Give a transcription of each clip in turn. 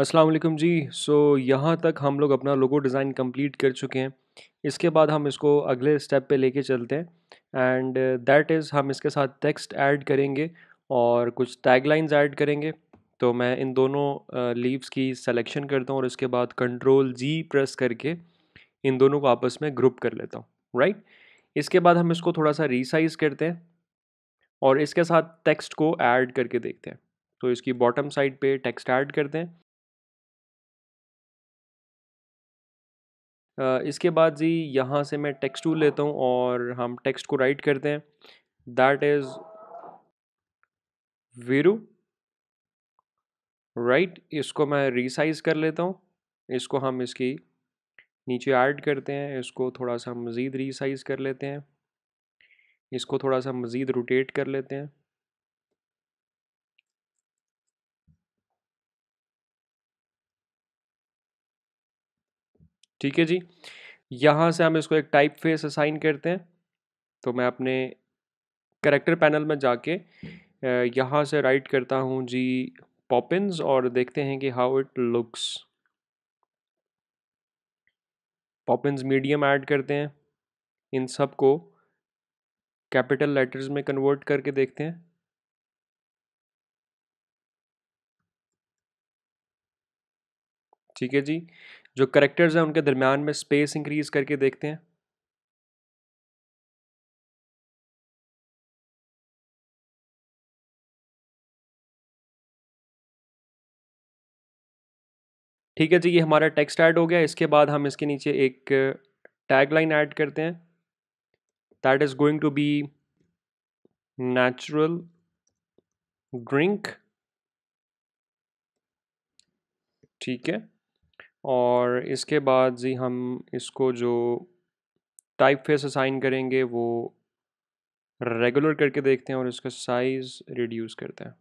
अस्सलाम वालेकुम जी सो so, यहाँ तक हम लोग अपना लोगो डिज़ाइन कंप्लीट कर चुके हैं इसके बाद हम इसको अगले स्टेप पे लेके चलते हैं एंड दैट इज़ हम इसके साथ टेक्स्ट ऐड करेंगे और कुछ टैगलाइंस ऐड करेंगे तो मैं इन दोनों लीव्स की सिलेक्शन करता हूँ और इसके बाद कंट्रोल जी प्रेस करके इन दोनों को आपस में ग्रुप कर लेता हूँ राइट इसके बाद हम इसको थोड़ा सा रिसाइज़ करते हैं और इसके साथ टेक्स्ट को ऐड करके देखते हैं तो इसकी बॉटम साइड पे टेक्स्ट ऐड करते हैं इसके बाद जी यहाँ से मैं टेक्स्ट टूल लेता हूँ और हम टेक्स्ट को राइट करते हैं दैट इज़ वीरू राइट इसको मैं रिसाइज़ कर लेता हूँ इसको हम इसकी नीचे ऐड करते हैं इसको थोड़ा सा मज़ीद रिसाइज़ कर लेते हैं इसको थोड़ा सा मज़ीद रोटेट कर लेते हैं ठीक है जी यहाँ से हम इसको एक टाइप फेस असाइन करते हैं तो मैं अपने करेक्टर पैनल में जाके यहाँ से राइट करता हूँ जी पॉपिन्स और देखते हैं कि how it looks Poppins medium add करते हैं इन सब को कैपिटल लेटर्स में कन्वर्ट करके देखते हैं ठीक है जी जो करेक्टर्स हैं उनके दरमियान में स्पेस इंक्रीज़ करके देखते हैं ठीक है जी ये हमारा टेक्स्ट ऐड हो गया इसके बाद हम इसके नीचे एक टैग लाइन ऐड करते हैं that is going to be natural drink ठीक है और इसके बाद जी हम इसको जो टाइप फेस असाइन करेंगे वो रेगुलर करके देखते हैं और इसका साइज़ रिड्यूस करते हैं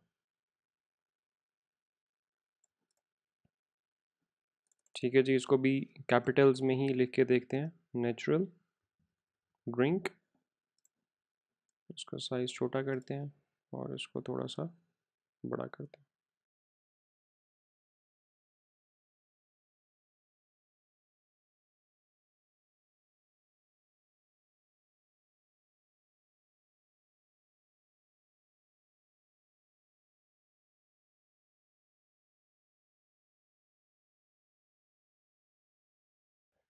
ठीक है जी इसको भी कैपिटल्स में ही लिख के देखते हैं नेचुरल ड्रिंक इसका साइज़ छोटा करते हैं और इसको थोड़ा सा बड़ा करते हैं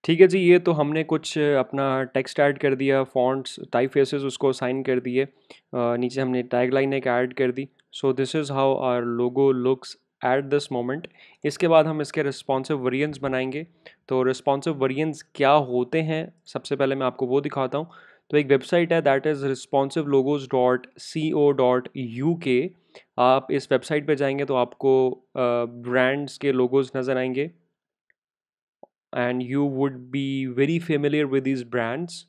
ठीक है जी ये तो हमने कुछ अपना टेक्स्ट ऐड कर दिया फॉन्ट्स टाइप फेसेस उसको साइन कर दिए नीचे हमने टैग लाइन एक ऐड कर दी so this is how our logo looks at this moment इसके बाद हम इसके रिस्पॉन्सिव वेरिएंट्स बनाएंगे तो रिस्पॉन्सिव वरियंस क्या होते हैं सबसे पहले मैं आपको वो दिखाता हूँ तो एक वेबसाइट है that is responsive logos dot C O dot U K आप इस वेबसाइट पे जाएंगे तो आपको ब्रांड्स uh, के लोगोज़ नज़र आएंगे and you would be very familiar with this brands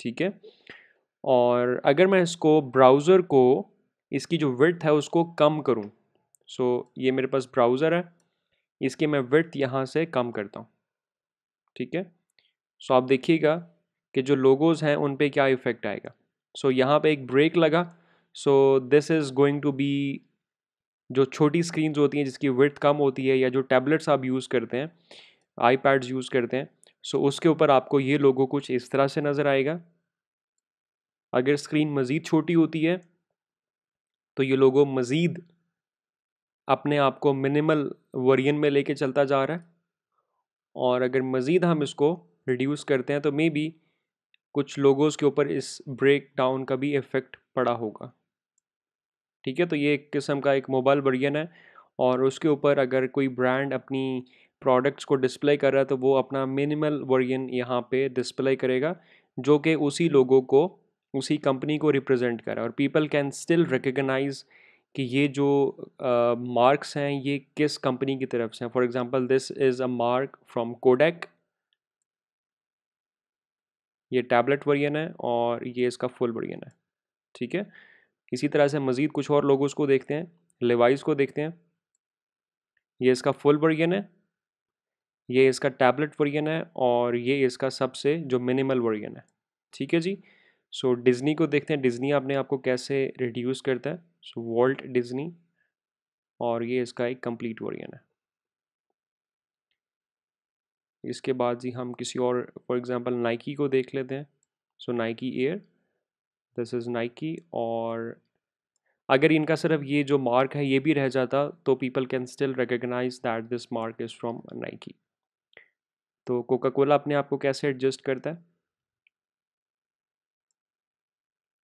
ठीक है और अगर मैं इसको ब्राउज़र को इसकी जो विर्थ है उसको कम करूं सो so, ये मेरे पास ब्राउज़र है इसके मैं विर्थ यहाँ से कम करता हूँ ठीक है सो आप देखिएगा कि जो लोगोज़ हैं उन पे क्या इफ़ेक्ट आएगा सो so, यहाँ पे एक ब्रेक लगा so this is going to be जो छोटी स्क्रीन होती हैं जिसकी विथ कम होती है या जो टैबलेट्स आप यूज़ करते हैं आई यूज़ करते हैं सो उसके ऊपर आपको ये लोगो कुछ इस तरह से नज़र आएगा अगर स्क्रीन मज़ीद छोटी होती है तो ये लोगो मज़ीद अपने आप को मिनिमल वर्जन में लेके चलता जा रहा है और अगर मज़ीद हम इसको रिड्यूस करते हैं तो मे बी कुछ लोगोज़ के ऊपर इस ब्रेक डाउन का भी इफ़ेक्ट पड़ा होगा ठीक है तो ये एक किस्म का एक मोबाइल वर्जन है और उसके ऊपर अगर कोई ब्रांड अपनी प्रोडक्ट्स को डिस्प्ले कर रहा है तो वो अपना मिनिमल वर्जन यहाँ पे डिस्प्ले करेगा जो कि उसी लोगों को उसी कंपनी को रिप्रेजेंट करा और पीपल कैन स्टिल रिकगनाइज कि ये जो मार्क्स uh, हैं ये किस कंपनी की तरफ से हैं for example this is a mark from Kodak ये टैबलेट वर्जन है और ये इसका फुल वर्जन है ठीक है इसी तरह से मज़ीद कुछ और लोग उसको देखते हैं लेवाइस को देखते हैं ये इसका फुल वर्जन है ये इसका टैबलेट वर्जन है और ये इसका सबसे जो मिनिमल वर्जन है ठीक है जी सो so, डिज़नी को देखते हैं डिज़नी अपने आप को कैसे रिड्यूस करता है सो वॉल्ट डिज़नी और ये इसका एक कंप्लीट वर्जन है इसके बाद जी हम किसी और फॉर एग्जांपल नाइकी को देख लेते हैं so Nike air this is Nike और अगर इनका सिर्फ ये जो मार्क है ये भी रह जाता तो people can still recognize that this mark is from Nike तो कोका कोला अपने आप को कैसे एडजस्ट करता है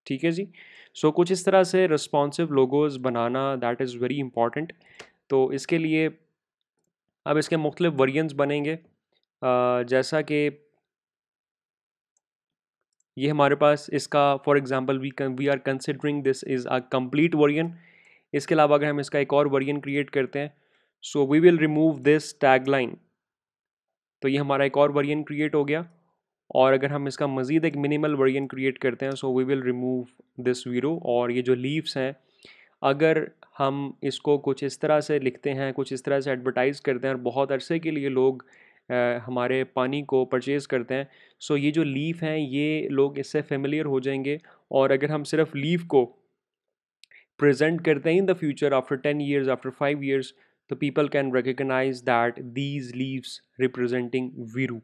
ठीक है जी सो so, कुछ इस तरह से रिस्पॉन्सिव लोगोज़ बनाना दैट इज़ वेरी इंपॉर्टेंट तो इसके लिए अब इसके मुख्तलिफ वरियंस बनेंगे आ, जैसा कि ये हमारे पास इसका for example we we are considering this is a complete version इसके अलावा अगर हम इसका एक और वर्जन क्रिएट करते हैं so we will remove this tag line तो ये हमारा एक और वर्जन क्रिएट हो गया और अगर हम इसका मज़ीद एक मिनिमल वर्जन क्रिएट करते हैं so we will remove this वीरो और ये जो लीव्स हैं अगर हम इसको कुछ इस तरह से लिखते हैं कुछ इस तरह से एडवर्टाइज़ करते हैं और बहुत अरसे के लिए लोग हमारे पानी को परचेज़ करते हैं सो ये जो लीफ हैं ये लोग इससे फेमिलियर हो जाएंगे और अगर हम सिर्फ लीफ को प्रजेंट करते हैं in the future after ten years after five years तो people can recognize that these leaves representing वीरू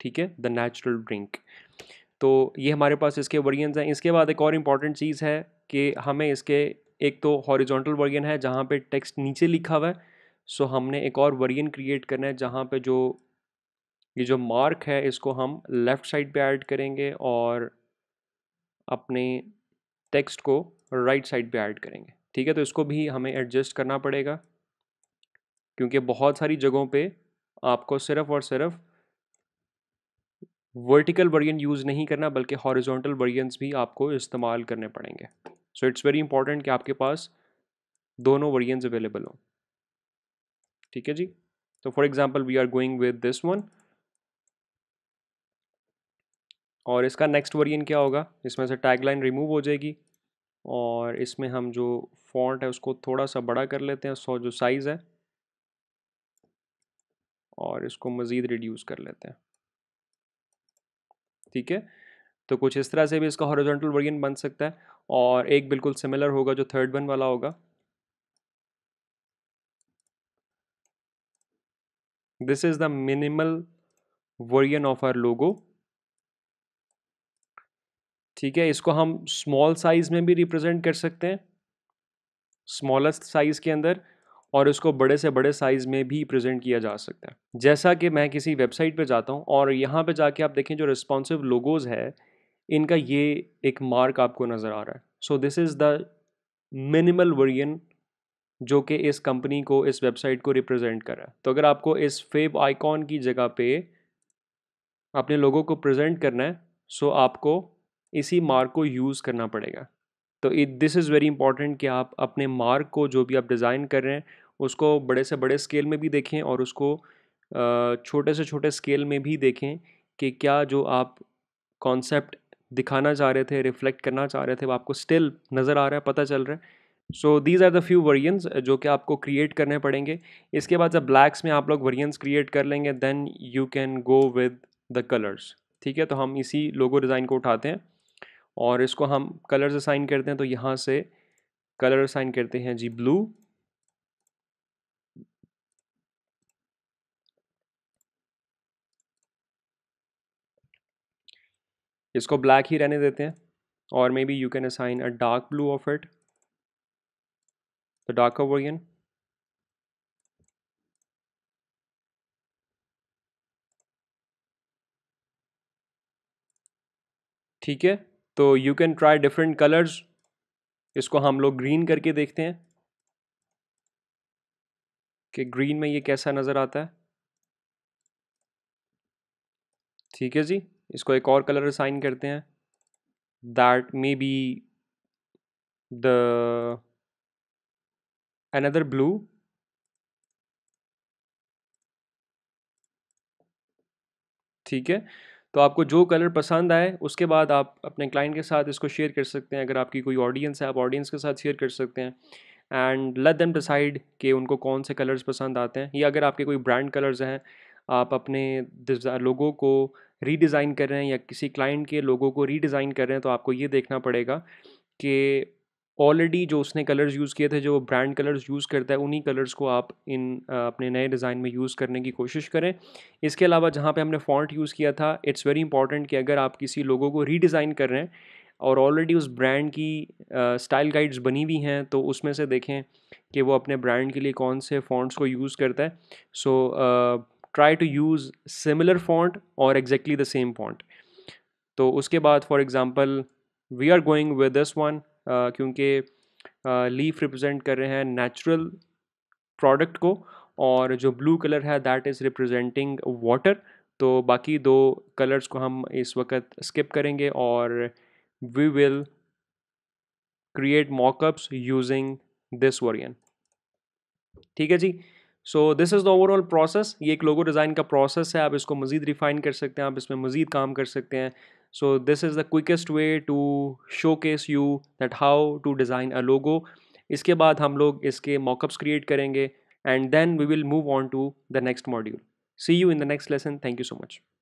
ठीक है द नेचुरल ड्रिंक तो ये हमारे पास इसके वर्गन्स हैं इसके बाद एक और इम्पॉर्टेंट चीज़ है कि हमें इसके एक तो हॉरिजॉन्टल वर्गन है जहाँ पे टेक्स्ट नीचे लिखा हुआ है सो हमने एक और वर्गन क्रिएट करना है जहाँ पे जो ये जो मार्क है इसको हम लेफ़्ट साइड पे ऐड करेंगे और अपने टेक्स्ट को राइट साइड पे ऐड करेंगे ठीक है तो इसको भी हमें एडजस्ट करना पड़ेगा क्योंकि बहुत सारी जगहों पे आपको सिर्फ और सिर्फ वर्टिकल वर्जन यूज़ नहीं करना बल्कि हॉरिजॉन्टल वर्जन्स भी आपको इस्तेमाल करने पड़ेंगे सो इट्स वेरी इंपॉर्टेंट कि आपके पास दोनों वर्यनस अवेलेबल हों ठीक है जी तो for example we are going with this one और इसका नेक्स्ट वर्जन क्या होगा इसमें से टैगलाइन रिमूव हो जाएगी और इसमें हम जो फॉन्ट है उसको थोड़ा सा बड़ा कर लेते हैं सौ जो साइज़ है और इसको मज़ीद रिड्यूस कर लेते हैं ठीक है तो कुछ इस तरह से भी इसका हॉरिजॉन्टल वर्जन बन सकता है और एक बिल्कुल सिमिलर होगा जो थर्ड वन वाला होगा this is the minimal version of our logo ठीक है इसको हम स्मॉल साइज में भी रिप्रेजेंट कर सकते हैं स्मॉलेस्ट साइज के अंदर और इसको बड़े से बड़े साइज़ में भी प्रेजेंट किया जा सकता है जैसा कि मैं किसी वेबसाइट पर जाता हूँ और यहाँ पर जाके आप देखें जो रिस्पॉन्सिव लोगोज़ है इनका ये एक मार्क आपको नज़र आ रहा है so this is the minimal version जो कि इस कंपनी को इस वेबसाइट को रिप्रेजेंट कर रहा है तो अगर आपको इस फेब आइकॉन की जगह पे अपने लोगों को प्रेजेंट करना है सो आपको इसी मार्क को यूज़ करना पड़ेगा तो it this is very important कि आप अपने मार्क को जो भी आप डिज़ाइन कर रहे हैं उसको बड़े से बड़े स्केल में भी देखें और उसको छोटे से छोटे स्केल में भी देखें कि क्या जो आप कॉन्सेप्ट दिखाना चाह रहे थे रिफ्लेक्ट करना चाह रहे थे वो आपको स्टिल नज़र आ रहा है पता चल रहा है so these are the few variants जो कि आपको क्रिएट करने पड़ेंगे इसके बाद जब ब्लैक्स में आप लोग वरियंस क्रिएट कर लेंगे then you can go with the colours ठीक है तो हम इसी लोगो डिज़ाइन को उठाते हैं और इसको हम कलर्स असाइन करते हैं तो यहाँ से कलर असाइन करते हैं जी ब्लू इसको ब्लैक ही रहने देते हैं और may be you can assign a dark blue of it the darker version ठीक है तो you can try different colours इसको हम लोग ग्रीन करके देखते हैं कि ग्रीन में ये कैसा नज़र आता है ठीक है जी इसको एक और कलर असाइन करते हैं that may be the another blue ठीक है तो आपको जो कलर पसंद आए उसके बाद आप अपने क्लाइंट के साथ इसको शेयर कर सकते हैं अगर आपकी कोई ऑडियंस है आप ऑडियंस के साथ शेयर कर सकते हैं एंड लेट देम डिसाइड कि उनको कौन से कलर्स पसंद आते हैं या अगर आपके कोई ब्रांड कलर्स हैं आप अपने लोगों को रीडिज़ाइन कर रहे हैं या किसी क्लाइंट के लोगों को रीडिज़ाइन कर रहे हैं तो आपको ये देखना पड़ेगा कि ऑलरेडी जो उसने कलर्स यूज़ किए थे जो ब्रांड कलर्स यूज़ करता है उन्हीं कलर्स को आप इन अपने नए डिज़ाइन में यूज़ करने की कोशिश करें इसके अलावा जहाँ पे हमने फॉन्ट यूज़ किया था इट्स वेरी इंपॉर्टेंट कि अगर आप किसी लोगों को रीडिज़ाइन कर रहे हैं और ऑलरेडी उस ब्रांड की स्टाइल uh, गाइड्स बनी हुई हैं तो उसमें से देखें कि वो अपने ब्रांड के लिए कौन से फॉन्ट्स को यूज़ करता है so try to use similar font और एग्जैक्टली द सेम फॉन्ट तो उसके बाद for example we are going with this one क्योंकि लीफ रिप्रेजेंट कर रहे हैं नेचुरल प्रोडक्ट को और जो ब्लू कलर है दैट इज़ रिप्रेजेंटिंग वाटर तो बाकी दो कलर्स को हम इस वक्त स्किप करेंगे और we will create mockups using this version ठीक है जी so this is the overall process ये एक लोगो डिज़ाइन का प्रोसेस है आप इसको मज़ीद रिफ़ाइन कर सकते हैं आप इसमें मज़ीद काम कर सकते हैं so this is the quickest way to showcase you that how to design a logo iske baad hum log iske mockups create karenge and then we will move on to the next module see you in the next lesson thank you so much